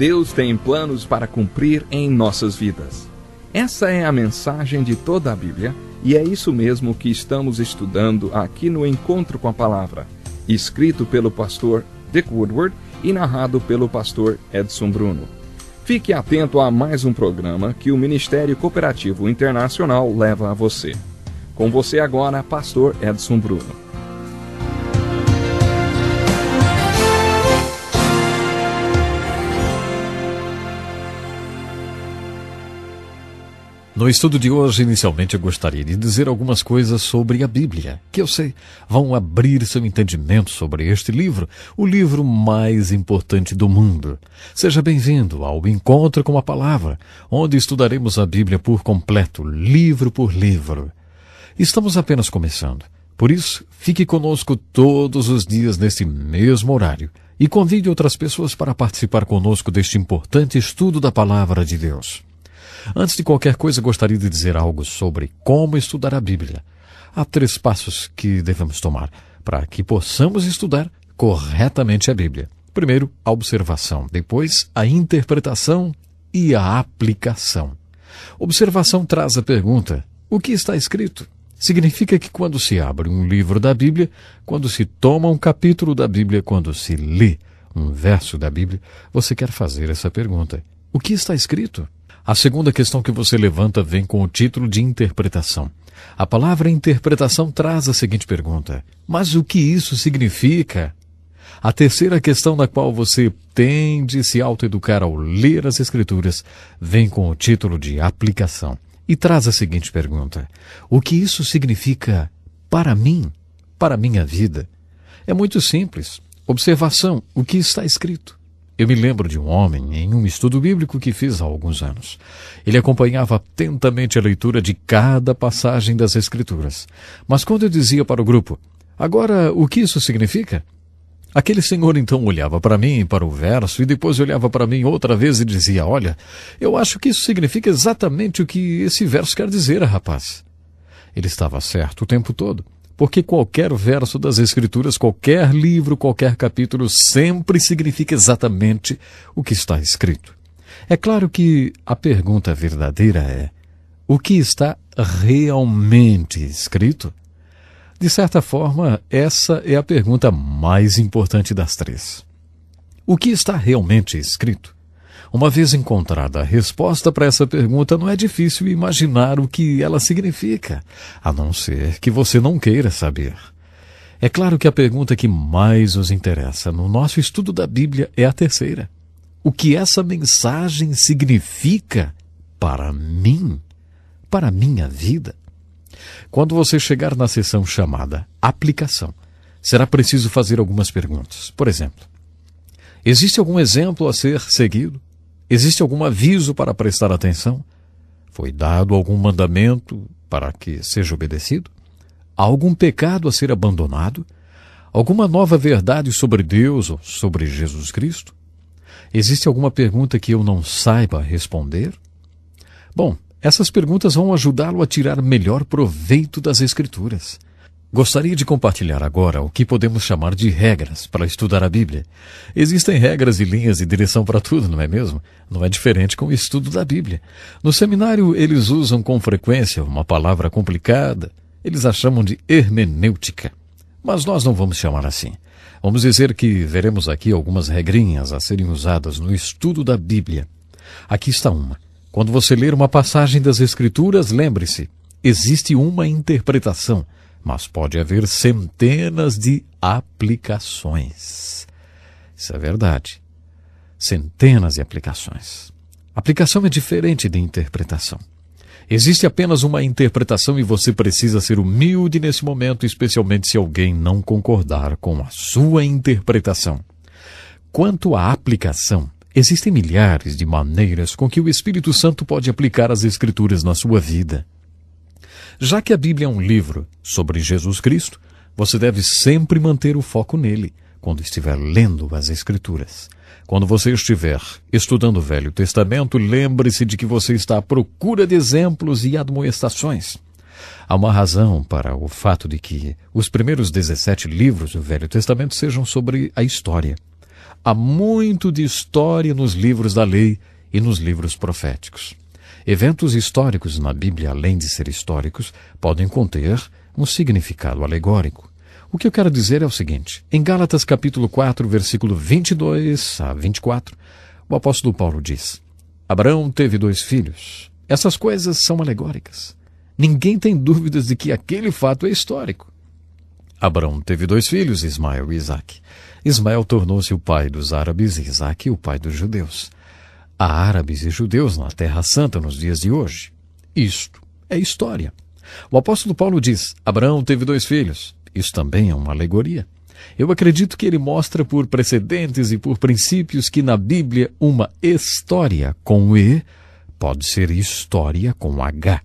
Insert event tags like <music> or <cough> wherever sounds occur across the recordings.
Deus tem planos para cumprir em nossas vidas. Essa é a mensagem de toda a Bíblia e é isso mesmo que estamos estudando aqui no Encontro com a Palavra, escrito pelo pastor Dick Woodward e narrado pelo pastor Edson Bruno. Fique atento a mais um programa que o Ministério Cooperativo Internacional leva a você. Com você agora, pastor Edson Bruno. No estudo de hoje, inicialmente eu gostaria de dizer algumas coisas sobre a Bíblia, que eu sei vão abrir seu entendimento sobre este livro, o livro mais importante do mundo. Seja bem-vindo ao Encontro com a Palavra, onde estudaremos a Bíblia por completo, livro por livro. Estamos apenas começando. Por isso, fique conosco todos os dias nesse mesmo horário e convide outras pessoas para participar conosco deste importante estudo da Palavra de Deus. Antes de qualquer coisa, gostaria de dizer algo sobre como estudar a Bíblia. Há três passos que devemos tomar para que possamos estudar corretamente a Bíblia. Primeiro, a observação, depois, a interpretação e a aplicação. Observação traz a pergunta: o que está escrito? Significa que quando se abre um livro da Bíblia, quando se toma um capítulo da Bíblia, quando se lê um verso da Bíblia, você quer fazer essa pergunta: o que está escrito? A segunda questão que você levanta vem com o título de interpretação. A palavra interpretação traz a seguinte pergunta: mas o que isso significa? A terceira questão na qual você tem de se autoeducar ao ler as Escrituras vem com o título de aplicação e traz a seguinte pergunta: o que isso significa para mim, para minha vida? É muito simples. Observação: o que está escrito. Eu me lembro de um homem em um estudo bíblico que fiz há alguns anos. Ele acompanhava atentamente a leitura de cada passagem das Escrituras. Mas quando eu dizia para o grupo, agora o que isso significa? Aquele senhor então olhava para mim, para o verso, e depois olhava para mim outra vez e dizia: Olha, eu acho que isso significa exatamente o que esse verso quer dizer, rapaz. Ele estava certo o tempo todo porque qualquer verso das Escrituras, qualquer livro, qualquer capítulo sempre significa exatamente o que está escrito. É claro que a pergunta verdadeira é: o que está realmente escrito? De certa forma, essa é a pergunta mais importante das três. O que está realmente escrito? Uma vez encontrada a resposta para essa pergunta, não é difícil imaginar o que ela significa, a não ser que você não queira saber. É claro que a pergunta que mais nos interessa no nosso estudo da Bíblia é a terceira: o que essa mensagem significa para mim, para a minha vida? Quando você chegar na seção chamada aplicação, será preciso fazer algumas perguntas. Por exemplo, existe algum exemplo a ser seguido? Existe algum aviso para prestar atenção? Foi dado algum mandamento para que seja obedecido? Há algum pecado a ser abandonado? Alguma nova verdade sobre Deus ou sobre Jesus Cristo? Existe alguma pergunta que eu não saiba responder? Bom, essas perguntas vão ajudá-lo a tirar melhor proveito das Escrituras. Gostaria de compartilhar agora o que podemos chamar de regras para estudar a Bíblia. Existem regras e linhas e direção para tudo, não é mesmo? Não é diferente com o estudo da Bíblia. No seminário, eles usam com frequência uma palavra complicada. Eles a chamam de hermenêutica. Mas nós não vamos chamar assim. Vamos dizer que veremos aqui algumas regrinhas a serem usadas no estudo da Bíblia. Aqui está uma. Quando você ler uma passagem das Escrituras, lembre-se, existe uma interpretação mas pode haver centenas de aplicações. Isso é verdade. Centenas de aplicações. Aplicação é diferente de interpretação. Existe apenas uma interpretação e você precisa ser humilde nesse momento, especialmente se alguém não concordar com a sua interpretação. Quanto à aplicação, existem milhares de maneiras com que o Espírito Santo pode aplicar as Escrituras na sua vida. Já que a Bíblia é um livro sobre Jesus Cristo, você deve sempre manter o foco nele quando estiver lendo as Escrituras. Quando você estiver estudando o Velho Testamento, lembre-se de que você está à procura de exemplos e admoestações. Há uma razão para o fato de que os primeiros 17 livros do Velho Testamento sejam sobre a história. Há muito de história nos livros da lei e nos livros proféticos. Eventos históricos na Bíblia, além de ser históricos, podem conter um significado alegórico. O que eu quero dizer é o seguinte: em Gálatas capítulo 4, versículo 22 a 24, o apóstolo Paulo diz: Abraão teve dois filhos. Essas coisas são alegóricas. Ninguém tem dúvidas de que aquele fato é histórico. Abraão teve dois filhos, Ismael e Isaac. Ismael tornou-se o pai dos árabes e Isaac o pai dos judeus a árabes e judeus na Terra Santa nos dias de hoje. Isto é história. O apóstolo Paulo diz: Abraão teve dois filhos. Isso também é uma alegoria. Eu acredito que ele mostra por precedentes e por princípios que na Bíblia uma história com E pode ser história com H.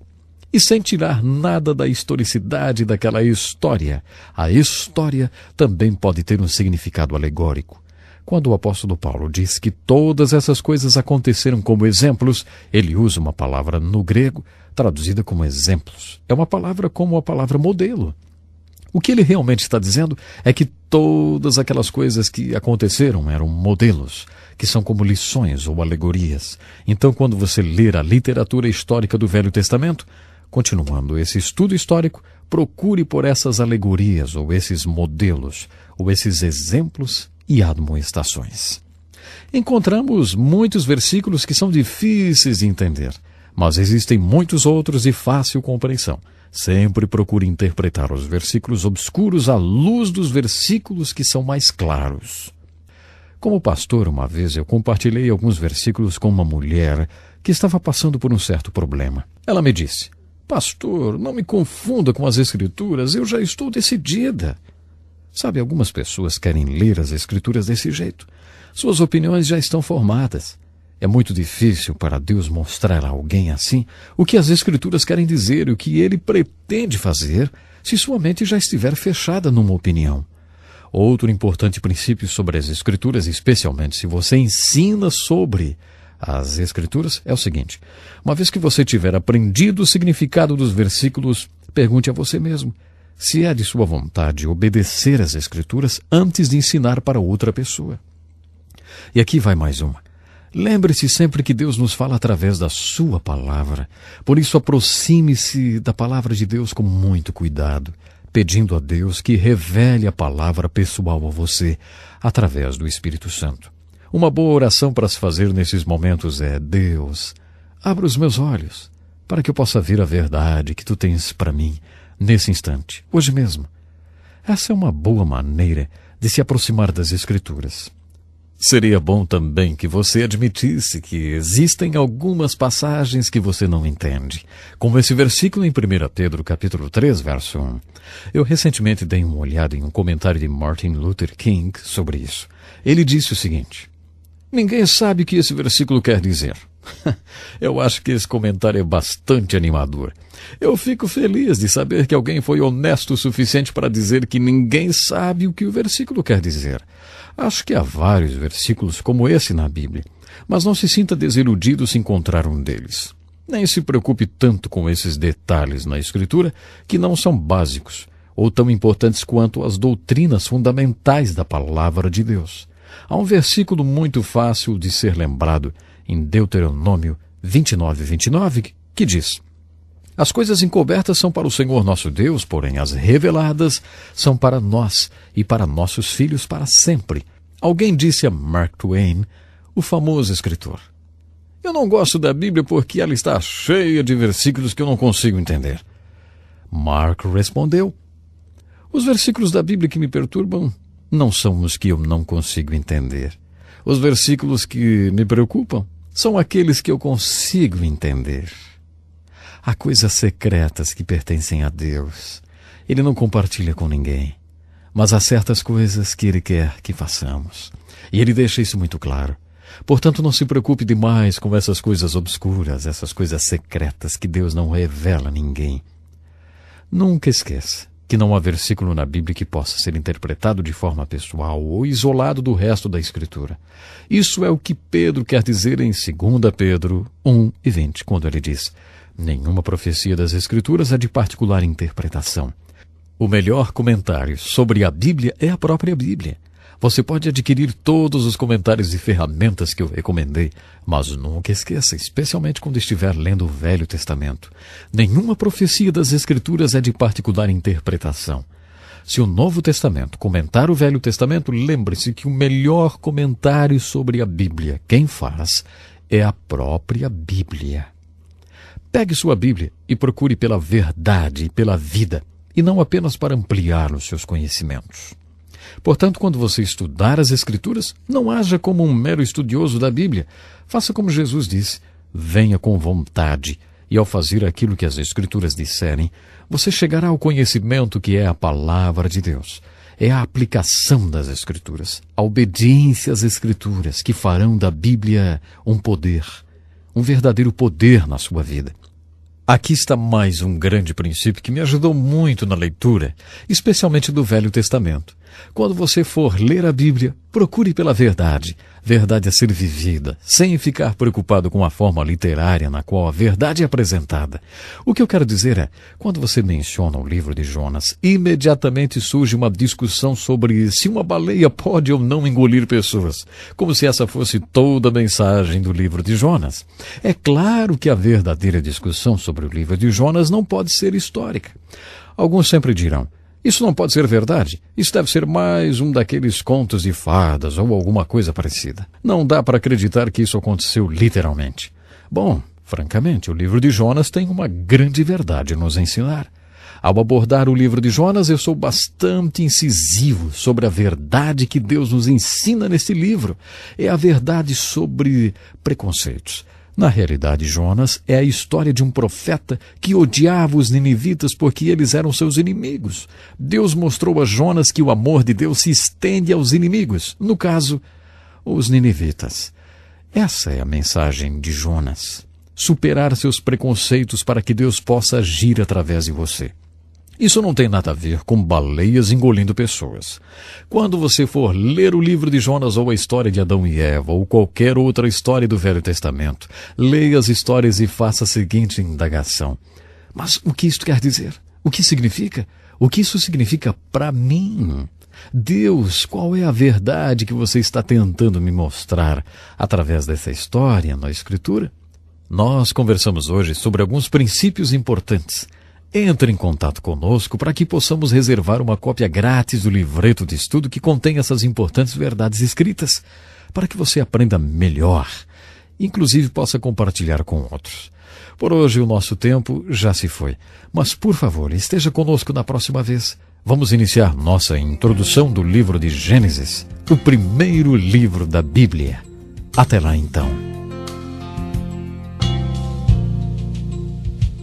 E sem tirar nada da historicidade daquela história, a história também pode ter um significado alegórico. Quando o apóstolo Paulo diz que todas essas coisas aconteceram como exemplos, ele usa uma palavra no grego traduzida como exemplos. É uma palavra como a palavra modelo. O que ele realmente está dizendo é que todas aquelas coisas que aconteceram eram modelos, que são como lições ou alegorias. Então, quando você ler a literatura histórica do Velho Testamento, continuando esse estudo histórico, procure por essas alegorias ou esses modelos ou esses exemplos e admoestações. Encontramos muitos versículos que são difíceis de entender, mas existem muitos outros de fácil compreensão. Sempre procure interpretar os versículos obscuros à luz dos versículos que são mais claros. Como pastor, uma vez eu compartilhei alguns versículos com uma mulher que estava passando por um certo problema. Ela me disse: Pastor, não me confunda com as Escrituras, eu já estou decidida. Sabe, algumas pessoas querem ler as Escrituras desse jeito. Suas opiniões já estão formadas. É muito difícil para Deus mostrar a alguém assim o que as Escrituras querem dizer e o que ele pretende fazer se sua mente já estiver fechada numa opinião. Outro importante princípio sobre as Escrituras, especialmente se você ensina sobre as Escrituras, é o seguinte: uma vez que você tiver aprendido o significado dos versículos, pergunte a você mesmo se é de sua vontade obedecer às Escrituras antes de ensinar para outra pessoa. E aqui vai mais uma. Lembre-se sempre que Deus nos fala através da Sua palavra. Por isso, aproxime-se da palavra de Deus com muito cuidado, pedindo a Deus que revele a palavra pessoal a você através do Espírito Santo. Uma boa oração para se fazer nesses momentos é: Deus, abra os meus olhos para que eu possa ver a verdade que tu tens para mim nesse instante, hoje mesmo. Essa é uma boa maneira de se aproximar das Escrituras. Seria bom também que você admitisse que existem algumas passagens que você não entende, como esse versículo em 1 Pedro capítulo 3, verso 1. Eu recentemente dei uma olhada em um comentário de Martin Luther King sobre isso. Ele disse o seguinte: Ninguém sabe o que esse versículo quer dizer. <laughs> Eu acho que esse comentário é bastante animador. Eu fico feliz de saber que alguém foi honesto o suficiente para dizer que ninguém sabe o que o versículo quer dizer. Acho que há vários versículos como esse na Bíblia, mas não se sinta desiludido se encontrar um deles. Nem se preocupe tanto com esses detalhes na Escritura que não são básicos ou tão importantes quanto as doutrinas fundamentais da palavra de Deus. Há um versículo muito fácil de ser lembrado em Deuteronômio 29, 29, que diz: As coisas encobertas são para o Senhor nosso Deus, porém as reveladas são para nós e para nossos filhos para sempre. Alguém disse a Mark Twain, o famoso escritor. Eu não gosto da Bíblia porque ela está cheia de versículos que eu não consigo entender. Mark respondeu: Os versículos da Bíblia que me perturbam não são os que eu não consigo entender. Os versículos que me preocupam são aqueles que eu consigo entender. Há coisas secretas que pertencem a Deus. Ele não compartilha com ninguém. Mas há certas coisas que ele quer que façamos. E ele deixa isso muito claro. Portanto, não se preocupe demais com essas coisas obscuras, essas coisas secretas que Deus não revela a ninguém. Nunca esqueça que não há versículo na Bíblia que possa ser interpretado de forma pessoal ou isolado do resto da Escritura. Isso é o que Pedro quer dizer em 2 Pedro 1 e 20, quando ele diz: Nenhuma profecia das Escrituras é de particular interpretação. O melhor comentário sobre a Bíblia é a própria Bíblia. Você pode adquirir todos os comentários e ferramentas que eu recomendei, mas nunca esqueça, especialmente quando estiver lendo o Velho Testamento. Nenhuma profecia das Escrituras é de particular interpretação. Se o Novo Testamento comentar o Velho Testamento, lembre-se que o melhor comentário sobre a Bíblia, quem faz, é a própria Bíblia. Pegue sua Bíblia e procure pela verdade e pela vida, e não apenas para ampliar os seus conhecimentos. Portanto, quando você estudar as Escrituras, não haja como um mero estudioso da Bíblia. Faça como Jesus disse: venha com vontade. E ao fazer aquilo que as Escrituras disserem, você chegará ao conhecimento que é a palavra de Deus. É a aplicação das Escrituras, a obediência às Escrituras que farão da Bíblia um poder, um verdadeiro poder na sua vida. Aqui está mais um grande princípio que me ajudou muito na leitura, especialmente do Velho Testamento. Quando você for ler a Bíblia, procure pela verdade. Verdade a ser vivida, sem ficar preocupado com a forma literária na qual a verdade é apresentada. O que eu quero dizer é, quando você menciona o livro de Jonas, imediatamente surge uma discussão sobre se uma baleia pode ou não engolir pessoas, como se essa fosse toda a mensagem do livro de Jonas. É claro que a verdadeira discussão sobre o livro de Jonas não pode ser histórica. Alguns sempre dirão, isso não pode ser verdade. Isso deve ser mais um daqueles contos de fadas ou alguma coisa parecida. Não dá para acreditar que isso aconteceu literalmente. Bom, francamente, o livro de Jonas tem uma grande verdade a nos ensinar. Ao abordar o livro de Jonas, eu sou bastante incisivo sobre a verdade que Deus nos ensina nesse livro. É a verdade sobre preconceitos, na realidade, Jonas é a história de um profeta que odiava os ninivitas porque eles eram seus inimigos. Deus mostrou a Jonas que o amor de Deus se estende aos inimigos, no caso, os ninivitas. Essa é a mensagem de Jonas. Superar seus preconceitos para que Deus possa agir através de você. Isso não tem nada a ver com baleias engolindo pessoas. Quando você for ler o livro de Jonas ou a história de Adão e Eva ou qualquer outra história do Velho Testamento, leia as histórias e faça a seguinte indagação: Mas o que isto quer dizer? O que significa? O que isso significa para mim? Deus, qual é a verdade que você está tentando me mostrar através dessa história na Escritura? Nós conversamos hoje sobre alguns princípios importantes entre em contato conosco para que possamos reservar uma cópia grátis do livreto de estudo que contém essas importantes verdades escritas, para que você aprenda melhor, inclusive possa compartilhar com outros. Por hoje o nosso tempo já se foi, mas por favor, esteja conosco na próxima vez. Vamos iniciar nossa introdução do livro de Gênesis, o primeiro livro da Bíblia. Até lá então.